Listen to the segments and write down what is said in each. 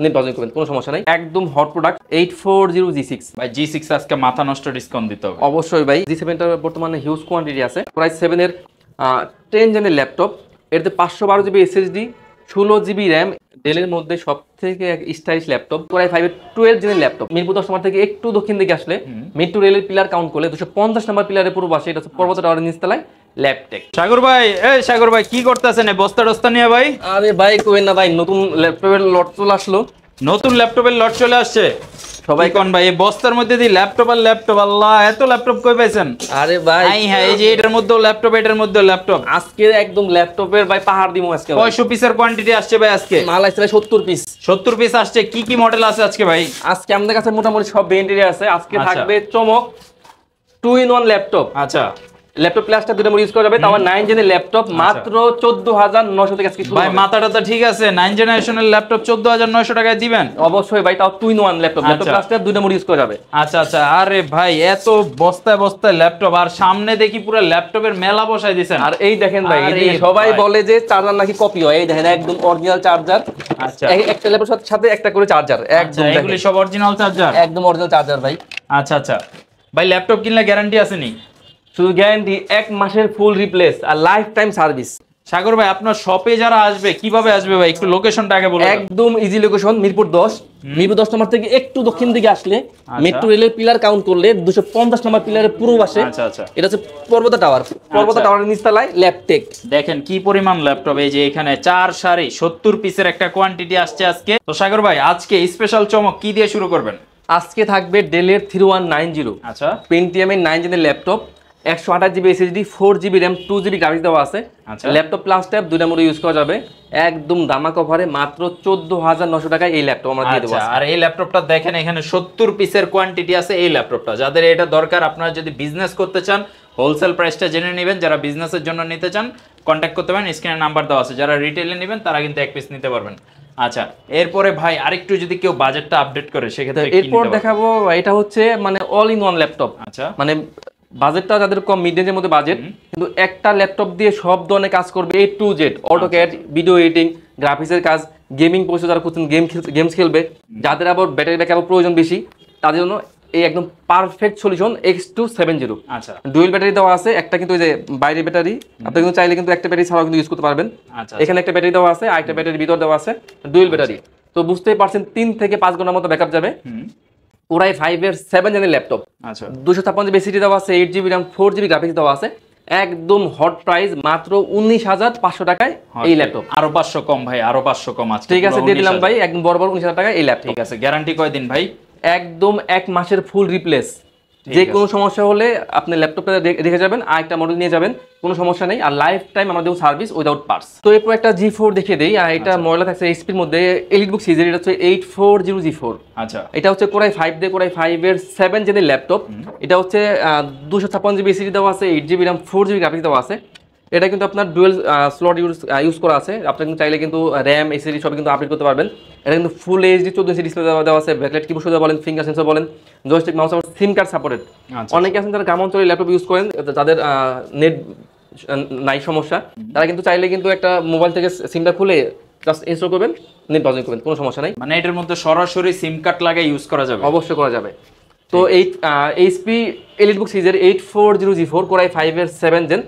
Laptop এটাতে পাঁচশো বারো জিবি এসএসডি ষোলো জিবি র্যাম মধ্যে সব থেকে ল্যাপটপ ল্যাপটপ থেকে একটু দক্ষিণ দিকে আসলে মিরপুর রেলের পিলার কাউন্ট করলে দুশো পঞ্চাশ নম্বর পিলারের পূর্ব আসে এটা পর্বত টাওয়ারের নিচতলায় ল্যাপটপ সাগর ভাই সাগর ভাই কি বস্তা টস্তা নিয়ে ভাই ভাই না ভাই নতুন ল্যাপটপের লট চলে আসলো নতুন ল্যাপটপের লট চলে আসছে সবাই ভাই বস্তার মধ্যে ল্যাপটপ আর ল্যাপটপ আল্লাহ ল্যাপটপ আজকে একদম ল্যাপটপের ভাই পাহাড় পিসের আসছে ভাই আজকে পিস পিস আসছে কি কি মডেল আছে আজকে ভাই আজকে কাছে মোটামুটি সব ব্র্যান্ডেরই আছে আজকে আচ্ছা। থাকবে চমক টু ইন ওয়ান ল্যাপটপ আচ্ছা ল্যাপটপ প্লাসটা দুটো ইউজ করা যাবে তো আমার 9 জেনের ল্যাপটপ আচ্ছা। মাত্র চোদ্দ হাজার নশো থেকে ভাই মাথাটা তো ঠিক আছে নাইন জেনারেশনের ল্যাপটপ চোদ্দ হাজার নয়শো টাকায় দিবেন অবশ্যই ভাই তাও টু ওয়ান ল্যাপটপ ল্যাপটপ প্লাসটা আচ্ছা। দুটো মোড ইউজ করা যাবে আচ্ছা আচ্ছা আরে ভাই এত বস্তায় বস্তায় ল্যাপটপ আর সামনে দেখি পুরো ল্যাপটপের মেলা বসাই দিয়েছেন আর এই দেখেন ভাই সবাই বলে যে চার্জার নাকি কপি হয় এই দেখেন একদম অরিজিনাল চার্জার আচ্ছা একটা ল্যাপটপের সাথে একটা করে চার্জার আচ্ছা, একদম এগুলি সব অরিজিনাল চার্জার একদম অরিজিনাল চার্জার ভাই আচ্ছা আচ্ছা ভাই ল্যাপটপ কিনলে গ্যারান্টি আছে শুধু গ্যারান্টি এক মাসের ফুল রিপ্লেস আর লাইফ টাইম সার্ভিস সাগর ভাই আপনার শপে যারা আসবে কিভাবে আসবে ভাই একটু লোকেশনটা আগে বলুন একদম ইজি লোকেশন মিরপুর 10 মিরপুর 10 নম্বর থেকে একটু দক্ষিণ দিকে আসলে মেট্রো রেলের পিলার কাউন্ট করলে 250 নম্বর পিলারের পূর্ব পাশে আচ্ছা আচ্ছা এটা হচ্ছে পর্বতা টাওয়ার আচ্ছা। পর্বতা টাওয়ারের নিচতলায় ল্যাপটেক দেখেন কি পরিমাণ ল্যাপটপ এই যে এখানে 4 সারি 70 পিসের একটা কোয়ান্টিটি আসছে আজকে তো সাগর ভাই আজকে স্পেশাল চমক কি দিয়ে শুরু করবেন আজকে থাকবে ডেলের 3190 আচ্ছা পেন্টিয়ামের 9 জেনের ল্যাপটপ একশো আঠাশ GB SSD four GB RAM two GB graphics দেওয়া আছে ল্যাপটপ প্লাস ট্যাব দুইটা মোটর ইউজ করা যাবে একদম দামা কভারে মাত্র চোদ্দ হাজার নশো টাকায় এই ল্যাপটপ আমরা দিয়ে দেবো আচ্ছা, আর এই ল্যাপটপটা দেখেন এখানে সত্তর পিসের কোয়ান্টিটি আছে এই ল্যাপটপটা যাদের এটা দরকার আপনারা যদি বিজনেস করতে চান হোলসেল প্রাইসটা জেনে নেবেন যারা বিজনেসের জন্য নিতে চান কন্ট্যাক্ট করতে পারেন স্ক্রিনে নাম্বার দেওয়া আছে যারা রিটেলে নেবেন তারা কিন্তু এক পিস নিতে পারবেন আচ্ছা এরপরে ভাই আরেকটু যদি কেউ বাজেটটা আপডেট করে সেক্ষেত্রে এরপর দেখাবো এটা হচ্ছে মানে অল ইন ওয়ান ল্যাপটপ আচ্ছা মানে বাজেটটা যাদের কম মিড রেঞ্জের মধ্যে বাজেট কিন্তু একটা ল্যাপটপ দিয়ে সব ধরনের কাজ করবে A to Z AutoCAD video editing গ্রাফিক্সের কাজ গেমিং পয়সা যারা খুঁজছেন গেম গেমস খেলবে যাদের আবার ব্যাটারি ব্যাকআপ প্রয়োজন বেশি তাদের জন্য এই একদম perfect solution X two seven zero আচ্ছা ডুয়েল ব্যাটারি দেওয়া আছে একটা কিন্তু যে বাইরে ব্যাটারি আপনি কিন্তু চাইলে কিন্তু একটা ব্যাটারি ছাড়াও কিন্তু ইউজ করতে পারবেন আচ্ছা, আচ্ছা। এখানে একটা ব্যাটারি দেওয়া আছে আরেকটা ব্যাটারি ভিতর দেওয়া আছে ডুয়েল ব্যাটারি আচ্ছা। তো বুঝতেই পারছেন তিন থেকে পাঁচ ঘন্টার মতো ব্যাকআপ যাবে কোরাই ফাইভের সেভেন জেনের ল্যাপটপ আচ্ছা দুশো ছাপ্পান্ন জিবি সিটি দেওয়া আছে eight GB RAM four GB graphics দেওয়া আছে একদম হট প্রাইস মাত্র উনিশ হাজার পাঁচশো টাকায় এই ল্যাপটপ আরো পাঁচশো কম ভাই আরো পাঁচশো কম আছে ঠিক আছে দিয়ে দিলাম ভাই একদম বড় বড় উনিশ হাজার টাকায় এই ল্যাপটপ ঠিক আছে গ্যারান্টি কয়দিন ভাই একদম এক মাসের ফুল রিপ্লেস যে কোনো সমস্যা হলে আপনি ল্যাপটপটা দেখে যাবেন আর একটা মডেল নিয়ে যাবেন কোনো সমস্যা নেই আর লাইফ টাইম আমাদের সার্ভিস উইদাউট পার্স তো এরপর একটা জি ফোর দেখিয়ে দিই আর এটা আচ্ছা। মডেল থাকছে এইচপির মধ্যে এইট বুক সিরিজ এটা হচ্ছে eight four zero G four আচ্ছা এটা হচ্ছে কোরাই ফাইভ ডে কোরাই ফাইভ এর সেভেন জেনের ল্যাপটপ এটা হচ্ছে দুশো ছাপ্পান্ন জিবি সিডি দেওয়া আছে eight GB RAM four GB graphics দেওয়া আছে এটা কিন্তু আপনার ডুয়েল স্লট ইউজ ইউজ করা আছে আপনি কিন্তু চাইলে কিন্তু র্যাম এসিডি সব কিন্তু আপডেট করতে পারবেন এটা কিন্তু ফুল এইচডি চোদ্দ সিডি ডিসপ্লে দেওয়া আছে কিপোর্ড দেওয়া বলেন ফিঙ্গার সেন্সর বলেন জয়স্টিক মাউস আবার সিম কার্ড সাপোর্টেড অনেকে আছেন যারা গ্রাম অঞ্চলে ল্যাপটপ ইউজ করেন যাদের নেট নাই সমস্যা তারা কিন্তু চাইলে কিন্তু একটা মোবাইল থেকে সিমটা খুলে জাস্ট ইনস্টল করবেন নেট ব্রাউজিং করবেন কোনো সমস্যা নাই মানে এটার মধ্যে সরাসরি সিম কার্ড লাগে ইউজ করা যাবে অবশ্যই করা যাবে তো এই এইচপি বুক সিজের eight four zero G four Core i ফাইভের সেভেন জেন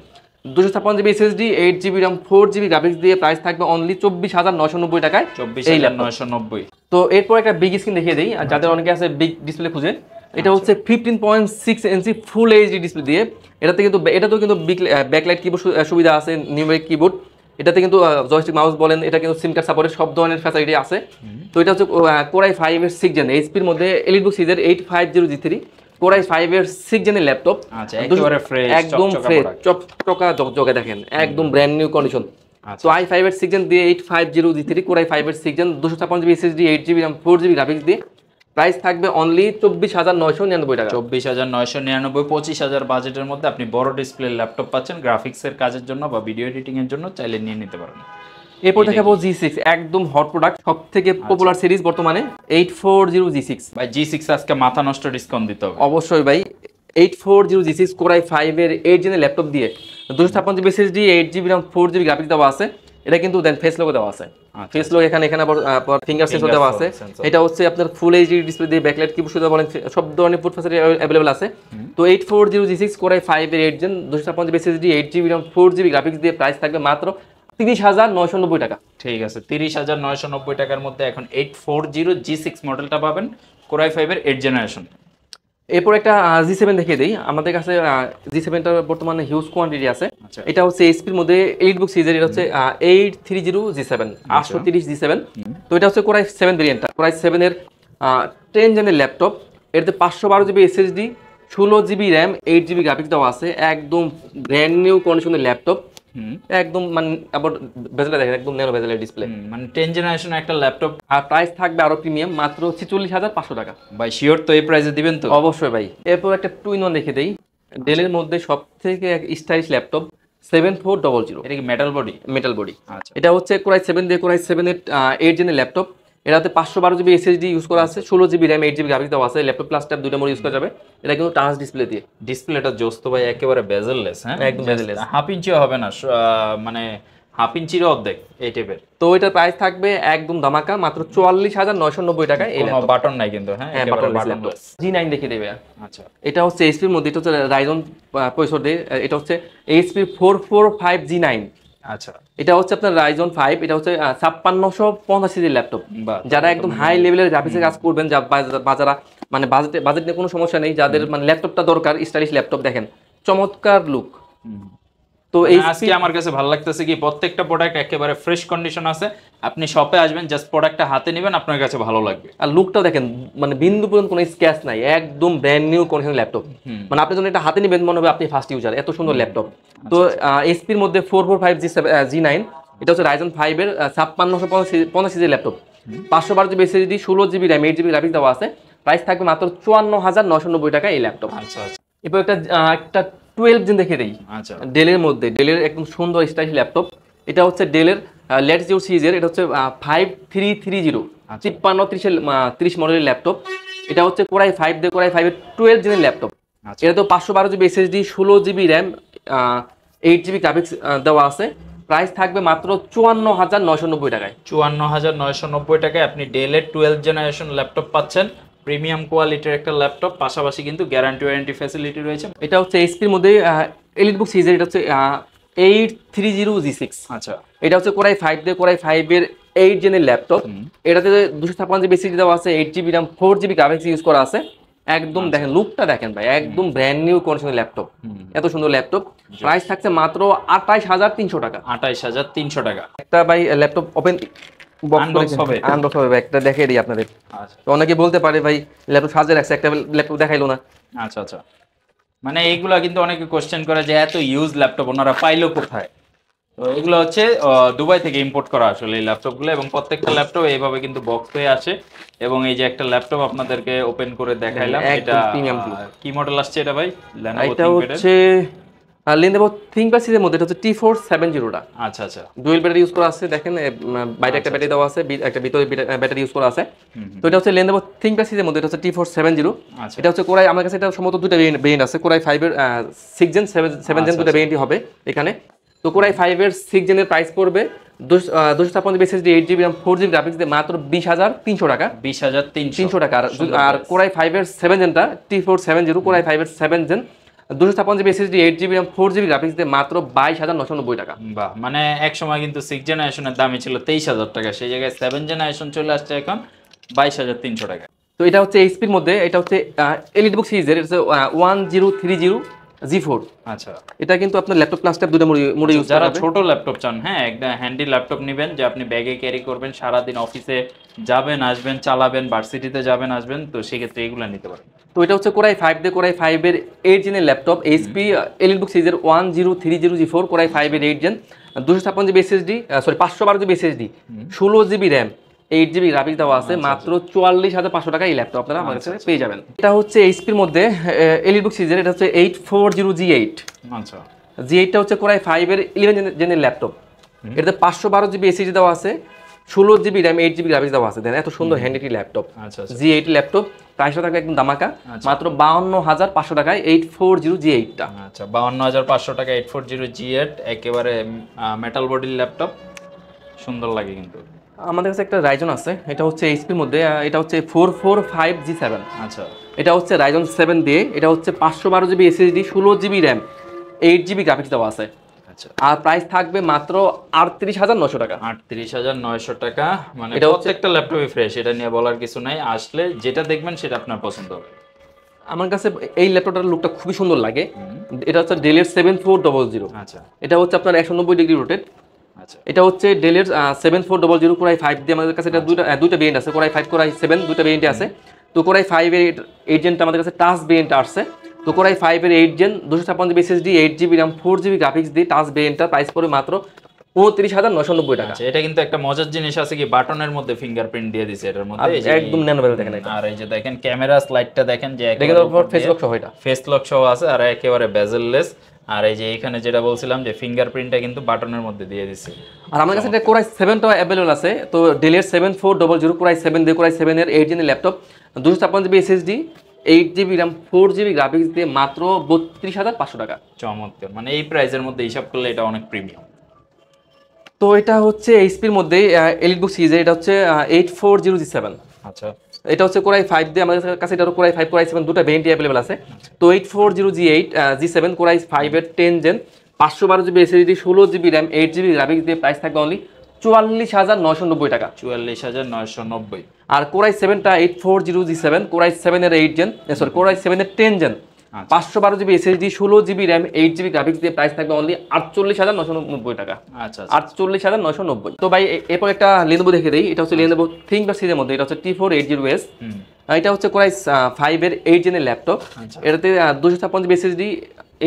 দুশো ছাপ্পান্ন GB SSD eight GB RAM four GB graphics দিয়ে প্রাইস থাকবে অনলি চব্বিশ হাজার নশো নব্বই টাকায় চব্বিশ নশো নব্বই তো এরপর একটা বিগ স্ক্রিন দেখিয়ে দিই আর যাদের আচ্ছা। অনেকে আছে বিগ ডিসপ্লে খুঁজে এটা আচ্ছা। হচ্ছে fifteen point six inch full HD display দিয়ে এটাতে কিন্তু এটাতেও কিন্তু ব্যাকলাইট কিবোর্ড সুবিধা আছে নিউমেরিক কিবোর্ড এটাতে কিন্তু জয়স্টিক মাউস বলেন এটা কিন্তু সিম কার্ড সাপোর্টের সব ধরনের ফ্যাসিলিটি আছে তো এটা হচ্ছে কোরাই ফাইভ এর সিক্স জেন এইচপির মধ্যে এলিট বুক সিজের eight five zero G three Core i five এর সিক্স জেনের ল্যাপটপ একদম ফ্রেশ চকচকা জগে দেখেন একদম ব্র্যান্ড নিউ কন্ডিশন আচ্ছা। তো আই ফাইভ এর সিক্স দিয়ে eight five zero G three core I five এর সিক্স দুশো ছাপান GB SSD eight GB four GB graphics দিয়ে প্রাইস থাকবে অনলি চব্বিশ হাজার নয়শো নিরানব্বই টাকা চব্বিশ হাজার নয়শো নিরানব্বই পঁচিশ হাজার বাজেটের মধ্যে আপনি বড় ডিসপ্লে ল্যাপটপ পাচ্ছেন গ্রাফিক্সের কাজের জন্য বা ভিডিও এডিটিং এর জন্য চাইলে নিয়ে নিতে পারেন এরপর দেখাবো জি সিক্স একদম হট প্রোডাক্ট সব থেকে পপুলার সিরিজ বর্তমানে eight four zero G six ভাই জি সিক্স আজকে মাথা নষ্ট ডিসকাউন্ট দিতে হবে অবশ্যই ভাই eight four zero G six core i ফাইভের এইট জেনের ল্যাপটপ দিয়ে দুশো ছাপ্পান্ন GB SSD eight GB RAM four GB graphic দেওয়া আছে এটা কিন্তু দেন ফেস লোক দেওয়া আছে ফেস আচ্ছা, লোক আচ্ছা। এখানে এখানে আবার ফিঙ্গার সেন্সর দেওয়া আছে এটা হচ্ছে আপনার ফুল এইচডি ডিসপ্লে দিয়ে ব্যাকলাইট কিবোর্ড সুবিধা বলেন সব ধরনের ফুড ফ্যাসিলিটি অ্যাভেলেবল আছে তো eight four zero G six Core i five এর এইট জেন দুশো ছাপ্পান GB SSD eight GB RAM four GB graphics দিয়ে প্রাইস থাকবে মাত্র তিরিশ হাজার নয়শো নব্বই টাকা ঠিক আছে তিরিশ হাজার নয়শো নব্বই টাকার মধ্যে এখন eight four zero G six মডেলটা পাবেন কোরাই ফাইভের এইট জেনারেশন এরপর একটা জি সেভেন দেখিয়ে দিই আমাদের কাছে জি সেভেনটা বর্তমানে হিউজ কোয়ান্টিটি আছে আচ্ছা। এটা হচ্ছে এইচপির মধ্যে এইট বুক সিজের এটা হচ্ছে eight three zero G seven আটশো তিরিশ জি সেভেন তো এটা হচ্ছে কোরাই সেভেন ভেরিয়েন্টটা কোরাই সেভেনের টেন জেনের ল্যাপটপ এটাতে পাঁচশো বারো জিবি এসএসডি ষোলো GB RAM eight GB graphics দেওয়া আছে একদম ব্র্যান্ড নিউ কন্ডিশনের ল্যাপটপ একদম মানে আবার ভেজেলে দেখেন একদম ন্যানো ভেজেলের ডিসপ্লে মানে টেন জেনারেশন একটা ল্যাপটপ আর প্রাইস থাকবে আরো প্রিমিয়াম মাত্র ছিচল্লিশ হাজার পাঁচশো টাকা ভাই শিওর তো এই প্রাইসে দিবেন তো অবশ্যই ভাই এরপর একটা টু ইন ওয়ান দেখে দেই ডেলের মধ্যে সব থেকে এক stylish laptop seven four double zero এটা কি মেটাল বডি মেটাল বডি আচ্ছা এটা হচ্ছে কোরাই সেভেন দিয়ে কোরাই সেভেন এইট জেনের ল্যাপটপ এটাতে পাঁচশো বারো জিবি এসএসডি ইউজ করা আছে ষোলো GB RAM eight GB graphics দেওয়া আছে ল্যাপটপ প্লাস ট্যাব দুটো মোড় ইউজ করা যাবে এটা কিন্তু টাচ ডিসপ্লে দিয়ে ডিসপ্লেটা জোস তো ভাই একেবারে বেজেললেস হ্যাঁ, হ্যাঁ একদম বেজেললেস হাফ ইঞ্চিও হবে না মানে হাফ ইঞ্চির অর্ধেক এই টাইপের তো এটার প্রাইস থাকবে একদম ধামাকা মাত্র চুয়াল্লিশ হাজার নয়শো নব্বই টাকা এই বাটন নাই কিন্তু হ্যাঁ বাটন জি নাইন দেখিয়ে দেবে আচ্ছা এটা হচ্ছে এইচপির মধ্যে এটা হচ্ছে রাইজন পঁয়ষট্টি এটা হচ্ছে এইচপির four four five G nine আচ্ছা এটা হচ্ছে আপনার রাইজন ফাইভ এটা হচ্ছে ছাপ্পান্নশো পঞ্চাশ সিজির ল্যাপটপ যারা একদম হাই লেভেলের গ্রাফিক্সের কাজ করবেন যারা মানে বাজেটে বাজেট নিয়ে কোনো সমস্যা নেই যাদের মানে ল্যাপটপটা দরকার স্টাইলিশ ল্যাপটপ দেখেন চমৎকার লুক তো মানে এই আজকে আমার কাছে ভালো লাগতেছে কি প্রত্যেকটা প্রোডাক্ট একেবারে ফ্রেশ কন্ডিশন আছে আপনি শপে আসবেন জাস্ট প্রোডাক্টটা হাতে নেবেন আপনার কাছে ভালো লাগবে আর লুকটা দেখেন মানে বিন্দু পর্যন্ত কোনো স্ক্যাচ নাই একদম ব্র্যান্ড নিউ কন্ডিশন ল্যাপটপ মানে আপনি যখন এটা হাতে নেবেন মনে হবে আপনি ফার্স্ট ইউজার এত সুন্দর ল্যাপটপ আচ্ছা, তো আচ্ছা। এসপির মধ্যে four four five G G nine এটা হচ্ছে রাইজন ফাইভের ছাপ্পান্নশো পঞ্চাশ সিজির ল্যাপটপ পাঁচশো বারো জিবি এসএসডি ষোলো GB RAM eight GB graphics দেওয়া আছে প্রাইস থাকবে মাত্র চুয়ান্ন হাজার নশো নব্বই টাকা এই ল্যাপটপ আচ্ছা, আচ্ছা। এবার একটা একটা টুয়েলভ দিন দেখে দিই আচ্ছা ডেলের মধ্যে ডেলের একদম সুন্দর স্টাইল ল্যাপটপ এটা হচ্ছে ডেলের ল্যাটিটিউড সিরিজের এটা হচ্ছে ফাইভ থ্রি থ্রি জিরো তিপ্পান্ন ত্রিশের ত্রিশ মডেলের ল্যাপটপ এটা হচ্ছে কোরাই ফাইভ দিয়ে কোরাই ফাইভের টুয়েলভ জিনের ল্যাপটপ এটা তো পাঁচশো বারো জিবি এসএসডি ষোলো GB RAM eight GB graphics দেওয়া আছে প্রাইস থাকবে মাত্র চুয়ান্ন হাজার নয়শো নব্বই টাকায় চুয়ান্ন হাজার নয়শো নব্বই টাকায় আপনি ডেলের টুয়েলভ জেনারেশন ল্যাপটপ পাচ্ছেন প্রিমিয়াম কোয়ালিটির একটা ল্যাপটপ পাশাপাশি কিন্তু গ্যারান্টি ওয়ারেন্টি ফ্যাসিলিটি রয়েছে এটা হচ্ছে এইচপির মধ্যে এলিট বুক সিজের এটা হচ্ছে eight three zero G six আচ্ছা এটা হচ্ছে কোরাই ফাইভ দিয়ে কোরাই ফাইভের এইট জেনের ল্যাপটপ এটাতে দুশো ছাপান্ন জিবি সিজি দেওয়া আছে eight GB RAM four GB graphics use করা আছে একদম আচ্ছা। দেখেন লুকটা দেখেন ভাই একদম ব্র্যান্ড নিউ কন্ডিশনের ল্যাপটপ এত সুন্দর ল্যাপটপ প্রাইস থাকছে মাত্র আঠাইশ হাজার তিনশো টাকা আঠাইশ হাজার তিনশো টাকা একটা ভাই ল্যাপটপ ওপেন আচ্ছা। ল্যাপটপ দেখাইলো না আচ্ছা আচ্ছা মানে এইগুলা অনেকে কোশ্চেন করে যে এত ইউজ ল্যাপটপ ওনারা পাইলো কোথায় তো এগুলো হচ্ছে দুবাই থেকে ইম্পোর্ট করা আসলে এই ল্যাপটপগুলো এবং প্রত্যেকটা ল্যাপটপ এইভাবে কিন্তু বক্স হয়ে আসে এবং এই যে একটা ল্যাপটপ আপনাদেরকে ওপেন করে দেখাইলাম কি মডেল আসছে এটা ভাই এটা আর লেন দেবো সিরিজের মধ্যে এটা হচ্ছে টি ফোর সেভেন জিরোটা আচ্ছা আচ্ছা ডুয়েল ব্যাটারি ইউজ করা আছে দেখেন বাইরে একটা ব্যাটারি আচ্ছা, আচ্ছা। দেওয়া আছে একটা ভিতরে ব্যাটারি ইউজ করা আছে তো এটা হচ্ছে লেন দেবো সিরিজের মধ্যে এটা হচ্ছে টি ফোর সেভেন জিরো এটা হচ্ছে কোরাই আমার কাছে এটা সম্ভবত দুটো ভেরিয়েন্ট আছে কোরাই ফাইভের সিক্স জেন সেভেন জেন দুটো ভেরিয়েন্টই হবে এখানে তো কোরাই ফাইভের সিক্স জেনের প্রাইস পড়বে দুশো ফোর জিবি গ্রাফিক্স মাত্র বিশ হাজার তিনশো টাকা বিশ হাজার তিনশো টাকা আর কোরাই ফাইভের সেভেন জেনটা T four seven zero Core i এর সেভেন জেন দুশো ছাপ্পান্ন জিবি এসএসডি এইট জিবি এবং ফোর জিবি গ্রাফিক্স দিয়ে মাত্র বাইশ হাজার নশো নব্বই টাকা বা মানে এক সময় কিন্তু সিক্স জেনারেশনের দামই ছিল তেইশ হাজার টাকা সেই জায়গায় সেভেন জেনারেশন চলে আসছে এখন বাইশ হাজার তিনশো টাকা তো এটা হচ্ছে এইচপির মধ্যে এটা হচ্ছে এলিট বুক সিরিজের one zero three zero G four আচ্ছা এটা কিন্তু আপনার ল্যাপটপ আচ্ছা, যারা ছোট ল্যাপটপ চান হ্যাঁ একটা ল্যাপটপ যে আপনি ব্যাগে ক্যারি করবেন সারাদিন অফিসে যাবেন আসবেন চালাবেন যাবেন আসবেন তো সেক্ষেত্রে নিতে পারেন তো এটা হচ্ছে five eight laptop one zero three zero G four eight দুশো সরি uh, পাঁচশো বারো ষোলো GB RAM eight GB graphic দেওয়া আছে আচ্ছা, আচ্ছা। মাত্র চুয়াল্লিশ হাজার পাঁচশো টাকা এই ল্যাপটপ আপনারা আমার আচ্ছা, কাছে পেয়ে যাবেন এটা হচ্ছে এইচপির মধ্যে এলিটবুক সিজের এটা হচ্ছে eight four zero G eight আচ্ছা জি এইটটা হচ্ছে কোরাই ফাইভের ইলেভেন জেনের ল্যাপটপ এটাতে পাঁচশো বারো জিবি এসিজি দেওয়া আছে ষোলো GB RAM eight GB graphic দেওয়া আছে দেন এত সুন্দর হ্যান্ডেটি ল্যাপটপ জি এইট ল্যাপটপ প্রাইসটা থাকবে একদম দামাকা মাত্র বাউন্ন হাজার পাঁচশো টাকায় এইট ফোর জিরো জি এইটটা আচ্ছা বাউন্ন হাজার পাঁচশো টাকা eight four zero G eight একেবারে মেটাল বডির ল্যাপটপ সুন্দর লাগে কিন্তু আমাদের কাছে একটা রাইজন আছে এটা হচ্ছে এইচপির মধ্যে এটা হচ্ছে four four five G seven আচ্ছা এটা হচ্ছে রাইজন সেভেন দিয়ে এটা হচ্ছে পাঁচশো বারো জিবি এসএসডি ষোলো GB RAM eight GB graphics দেওয়া আছে আচ্ছা। আর প্রাইস থাকবে মাত্র আটত্রিশ হাজার নয়শো টাকা আটত্রিশ হাজার নয়শো টাকা মানে এটা হচ্ছে একটা ল্যাপটপই ফ্রেশ এটা নিয়ে বলার কিছু নাই আসলে যেটা দেখবেন সেটা আপনার পছন্দ হবে আমার কাছে এই ল্যাপটপটার লুকটা খুবই সুন্দর লাগে এটা হচ্ছে ডেলের সেভেন ফোর ডবল জিরো আচ্ছা এটা হচ্ছে আপনার একশো নব্বই ডিগ্রি রোটেড আচ্ছা। এটা হচ্ছে ডেলের seven four double zero Core i five দিয়ে আমাদের কাছে এটা দুটা দুটা বেন্ট আছে কোরাই ফাইভ কোরাই সেভেন দুটা ভেরিয়েন্টে আছে তো কোরাই ফাইভের এজেন্ট আমাদের কাছে টাচ ভেরিয়েন্টটা আসছে তো কোরাই ফাইভের এইট জেন দুশো ছাপান্ন GB D eight GB RAM four GB graphics দিয়ে টাচ ভেরিয়েন্টটার প্রাইস পড়বে মাত্র উনত্রিশ হাজার নশো নব্বই টাকা আচ্ছা, এটা কিন্তু একটা মজার জিনিস আছে বাটনের মধ্যে যেটা আছে তো seven four double zero seven দিয়ে eight eight GB RAM four GB graphics দিয়ে মাত্র বত্রিশ হাজার পাঁচশো টাকা চমৎকার মানে এই প্রাইসের মধ্যে হিসাব করলে এটা অনেক প্রিমিয়াম তো এটা হচ্ছে এইচপির মধ্যে এলিট বুক সিরিজের এটা হচ্ছে eight four zero G seven আচ্ছা এটা হচ্ছে কোরাই ফাইভ দিয়ে আমাদের কাছে এটা কোরাই ফাইভ কোরাই সেভেন দুটো ভেন্টি অ্যাভেলেবেল আছে তো eight four zero G eight G seven Core i ফাইভের টেন জেন পাঁচশো বারো জিবি এসএসডি ষোলো GB RAM eight GB graphics দিয়ে প্রাইস থাকবে অনলি চুয়াল্লিশ হাজার নয়শো নব্বই টাকা চুয়াল্লিশ হাজার নয়শো নব্বই আর কোরাই সেভেনটা eight four zero G seven Core i সেভেনের এইট জেন সরি কোরাই সেভেনের টেন জেন আচ্ছা। পাঁচশো বারো জিবি এসএসডি ষোলো GB RAM eight GB graphics দিয়ে প্রাইস থাকবে অনলি আটচল্লিশ হাজার নশো নব্বই টাকা আচ্ছা, আচ্ছা। আটচল্লিশ হাজার নশো নব্বই তো ভাই এরপর একটা লেনবো দেখে দিই এটা হচ্ছে লেনবো থিঙ্ক বা মধ্যে এটা হচ্ছে T four eight zero S এটা হচ্ছে কোরাই ফাইভের এইট জেনের ল্যাপটপ এটাতে দুশো ছাপ্পান্ন GB SSD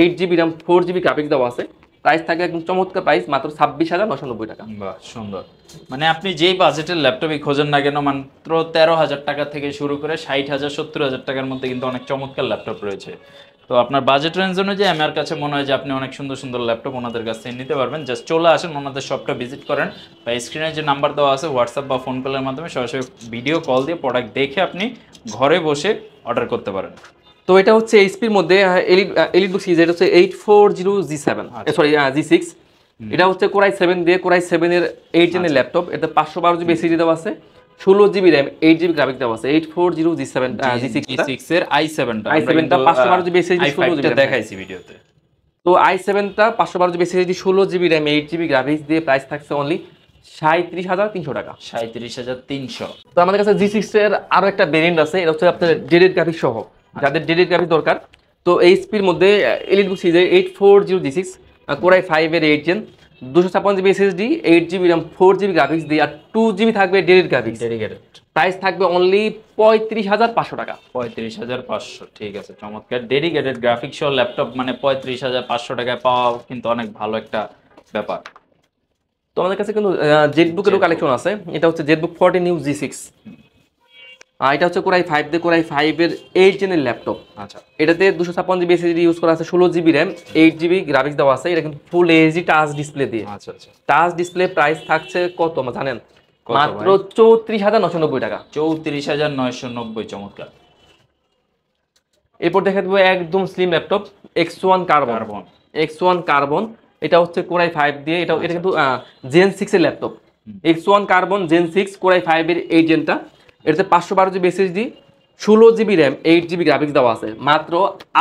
eight GB RAM four GB graphics দেওয়া আছে প্রাইস থাকে একদম চমৎকার প্রাইস মাত্র ছাব্বিশ হাজার নশো নব্বই টাকা সুন্দর মানে আপনি যেই বাজেটের ল্যাপটপই খোঁজেন না কেন মাত্র তেরো হাজার টাকা থেকে শুরু করে ষাট হাজার সত্তর হাজার টাকার মধ্যে কিন্তু অনেক চমৎকার ল্যাপটপ রয়েছে তো আপনার বাজেট রেঞ্জ অনুযায়ী আমার কাছে মনে হয় যে আপনি অনেক সুন্দর সুন্দর ল্যাপটপ ওনাদের কাছ থেকে নিতে পারবেন জাস্ট চলে আসেন ওনাদের শপটা ভিজিট করেন বা স্ক্রিনে যে নাম্বার দেওয়া আছে হোয়াটসঅ্যাপ বা ফোন কলের মাধ্যমে সরাসরি ভিডিও কল দিয়ে প্রোডাক্ট দেখে আপনি ঘরে বসে অর্ডার করতে পারেন তো এটা হচ্ছে এইচপির মধ্যে এলিট বুক সিরিজ এটা হচ্ছে eight four zero G seven sorry G six এটা হচ্ছে কোরাই সেভেন দিয়ে কোরাই সেভেনের এইট জেনের ল্যাপটপ এটা পাঁচশো বারো জিবি এসিডি দেওয়া আছে ষোলো GB RAM eight GB graphic দেওয়া আছে eight four zero G seven G six এর আই সেভেনটা আই সেভেনটা পাঁচশো বারো জিবি এসিডি ষোলো জিবি দেখাইছি ভিডিওতে তো আই সেভেনটা পাঁচশো বারো জিবি এসিডি ষোলো GB RAM eight GB graphics দিয়ে প্রাইস থাকছে অনলি সাঁত্রিশ হাজার তিনশো টাকা সাঁত্রিশ হাজার তিনশো তো আমাদের কাছে জি সিক্স এর আরও একটা ভেরিয়েন্ট আছে এটা হচ্ছে আপনার ডেডেড গ্রাফিক সহ আচ্ছা। যাদের ডেলিট গ্রাফিক দরকার তো এই স্পির মধ্যে এলিট বুক সিজে eight four zero G six core i ফাইভের এইট জেন দুশো ছাপ্পান্ন GB SSD eight GB RAM four GB graphics দিয়ে আর টু জিবি থাকবে ডেলিট গ্রাফিক্স প্রাইস থাকবে অনলি পঁয়ত্রিশ হাজার পাঁচশো টাকা পঁয়ত্রিশ হাজার পাঁচশো ঠিক আছে চমৎকার ডেডিকেটেড গ্রাফিক্স ল্যাপটপ মানে পঁয়ত্রিশ হাজার পাঁচশো টাকায় পাওয়া কিন্তু অনেক ভালো একটা ব্যাপার তো আমাদের কাছে কিন্তু জেটবুকেরও কালেকশন আছে এটা হচ্ছে book forty new G six এটা হচ্ছে কোরাই ফাইভ দিয়ে কোরাই ফাইভের এইট জেনের ল্যাপটপ আচ্ছা এটাতে দুশো ছাপ্পান জিবি এসএসডি ইউজ করা আছে ষোলো GB RAM eight GB graphics দেওয়া আছে এটা কিন্তু ফুল এইচডি টাচ ডিসপ্লে দিয়ে আচ্ছা আচ্ছা টাচ ডিসপ্লে প্রাইস থাকছে কত জানেন মাত্র চৌত্রিশ হাজার নশো নব্বই টাকা চৌত্রিশ হাজার নয়শো নব্বই চমৎকার এরপর দেখা দেবো একদম slim laptop X one carbon X one carbon এটা হচ্ছে কোরাই ফাইভ দিয়ে এটা এটা আচ্ছা। কিন্তু জেন সিক্সের laptop X one carbon gen six core i ফাইভের এই জেনটা এটাতে পাঁচশো বারো জিবি এসএসডি ষোলো GB RAM eight GB graphics দেওয়া আছে মাত্র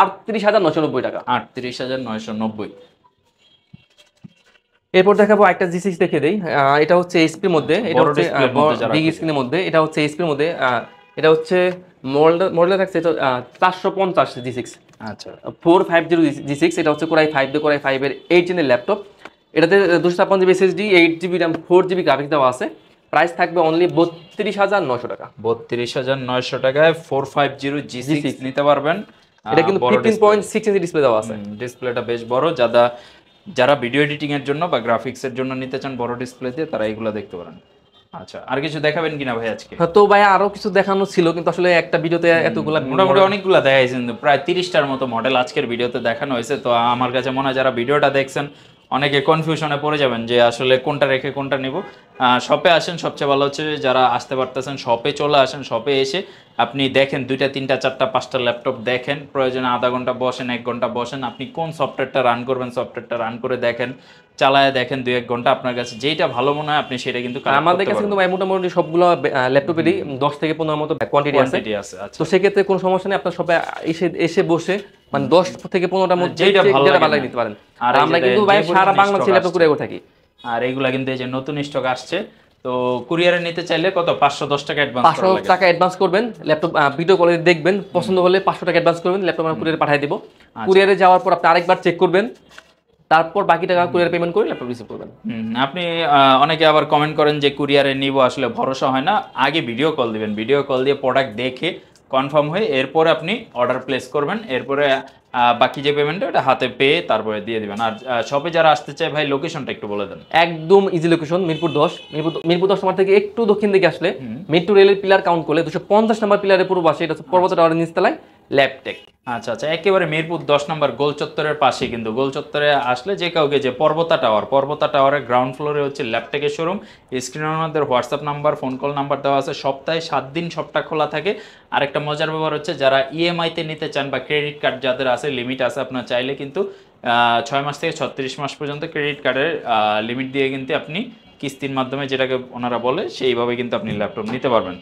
আটত্রিশ হাজার নয়শো নব্বই টাকা আটত্রিশ হাজার নয়শো নব্বই এরপর দেখাবো একটা জি সিক্স দেখে দিই এটা হচ্ছে এসপির মধ্যে এটা হচ্ছে বিগ স্ক্রিনের মধ্যে এটা হচ্ছে এসপির মধ্যে আচ্ছা। এটা হচ্ছে মডেল মডেলে থাকছে এটা চারশো পঞ্চাশ জি সিক্স আচ্ছা four five zero G six এটা হচ্ছে কোরাই ফাইভ দিয়ে কোরাই ফাইভের এইট জেনের ল্যাপটপ এটাতে দুশো ছাপ্পান GB SSD eight GB RAM four GB graphics দেওয়া আছে প্রাইস থাকবে অনলি বত্রিশ হাজার নয়শো টাকা বত্রিশ হাজার নয়শো টাকায় four five zero G six নিতে পারবেন এটা কিন্তু fifteen point six inch display দেওয়া আছে ডিসপ্লেটা বেশ বড় যারা যারা ভিডিও এডিটিং এর জন্য বা গ্রাফিক্স এর জন্য নিতে চান বড় ডিসপ্লে দিয়ে তারা এগুলো দেখতে পারেন আচ্ছা আর কিছু দেখাবেন কিনা ভাই আজকে হ্যাঁ, তো ভাই আরো কিছু দেখানো ছিল কিন্তু আসলে একটা ভিডিওতে এতগুলা মোটামুটি অনেকগুলা দেখাইছেন প্রায় তিরিশটার মতো মডেল আজকের ভিডিওতে দেখানো হয়েছে তো আমার কাছে মনে হয় যারা ভিডিওটা দেখছেন অনেকে কনফিউশনে পড়ে যাবেন যে আসলে কোনটা রেখে কোনটা নেব শপে আসেন সবচেয়ে ভালো হচ্ছে যারা আসতে পারতেছেন শপে চলে আসেন শপে এসে আপনি দেখেন দুইটা তিনটা চারটা পাঁচটা ল্যাপটপ দেখেন প্রয়োজনে আধা ঘন্টা বসেন এক ঘন্টা বসেন আপনি কোন সফটওয়্যারটা রান করবেন সফটওয়্যারটা রান করে দেখেন চালায় দেখেন দুই এক ঘন্টা আপনার কাছে যেটা ভালো মনে হয় আপনি সেটা কিন্তু আমাদের কাছে কিন্তু মোটামুটি সবগুলো ল্যাপটপেরই দশ থেকে পনেরো মতো কোয়ান্টিটি আছে আচ্ছা। তো সেক্ষেত্রে কোনো সমস্যা নেই আপনার সবাই এসে এসে বসে মানে দশ থেকে পনেরোটার মধ্যে যেটা ভালো নিতে পারেন আর আমরা কিন্তু সারা বাংলা সিলেটে করে থাকি আর এগুলা কিন্তু এই যে নতুন স্টক আসছে তো কুরিয়ারে নিতে চাইলে কত পাঁচশো দশ টাকা অ্যাডভান্স পাঁচশো টাকা অ্যাডভান্স করবেন ল্যাপটপ ভিডিও কলে দেখবেন পছন্দ হলে পাঁচশো টাকা অ্যাডভান্স করবেন ল্যাপটপ আমরা কুরিয়ারে পাঠিয়ে দেবো আচ্ছা। কুরিয়ারে যাওয়ার পর আপনি আরেকবার চেক করবেন তারপর বাকি টাকা কুরিয়ার পেমেন্ট করে ল্যাপটপ রিসিভ করবেন আপনি অনেকে আবার কমেন্ট করেন যে কুরিয়ারে নিব আসলে ভরসা হয় না আগে ভিডিও কল দিবেন ভিডিও কল দিয়ে প্রোডাক্ট দেখে কনফার্ম হয়ে এরপরে আপনি অর্ডার প্লেস করবেন এরপরে বাকি যে পেমেন্টটা ওটা হাতে পেয়ে তারপরে দিয়ে দিবেন আর শপে যারা আসতে চায় ভাই লোকেশনটা একটু বলে দেন একদম ইজি লোকেশন মিরপুর দশ মিরপুর মিরপুর দশ নম্বর থেকে একটু দক্ষিণ দিকে আসলে মেট্রো রেলের পিলার কাউন্ট করলে দুশো পঞ্চাশ নম্বর পিলারের পূর্ব পাশে এটা আচ্ছা। পর্বত টাওয়ারের নিচতলায় ল্যাপটেক আচ্ছা আচ্ছা একেবারে মিরপুর দশ নম্বর গোল চত্বরের পাশে কিন্তু গোল চত্বরে আসলে যে কাউকে যে পর্বতা টাওয়ার পর্বতা টাওয়ারের গ্রাউন্ড ফ্লোরে হচ্ছে ল্যাপটেকের শোরুম স্ক্রিন ওনাদের WhatsApp number phone call number দেওয়া আছে সপ্তাহে সাত দিন সপ্তাহ খোলা থাকে আরেকটা মজার ব্যাপার হচ্ছে যারা ইএমআইতে নিতে চান বা ক্রেডিট কার্ড যাদের আছে লিমিট আছে আপনার চাইলে কিন্তু ছয় মাস থেকে ছত্রিশ মাস পর্যন্ত ক্রেডিট কার্ডের লিমিট দিয়ে কিন্তু আপনি কিস্তির মাধ্যমে যেটাকে ওনারা বলে সেইভাবে কিন্তু আপনি ল্যাপটপ নিতে পারবেন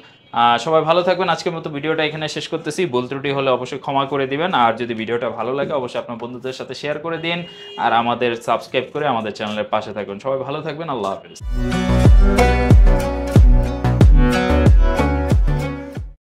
সবাই ভালো থাকবেন আজকের মতো ভিডিওটা এখানে শেষ করতেছি ভুল ত্রুটি হলে অবশ্যই ক্ষমা করে দিবেন আর যদি ভিডিওটা ভালো লাগে অবশ্যই আপনার বন্ধুদের সাথে শেয়ার করে দিন আর আমাদের সাবস্ক্রাইব করে আমাদের চ্যানেলের পাশে থাকুন সবাই ভালো থাকবেন আল্লাহ হাফিজ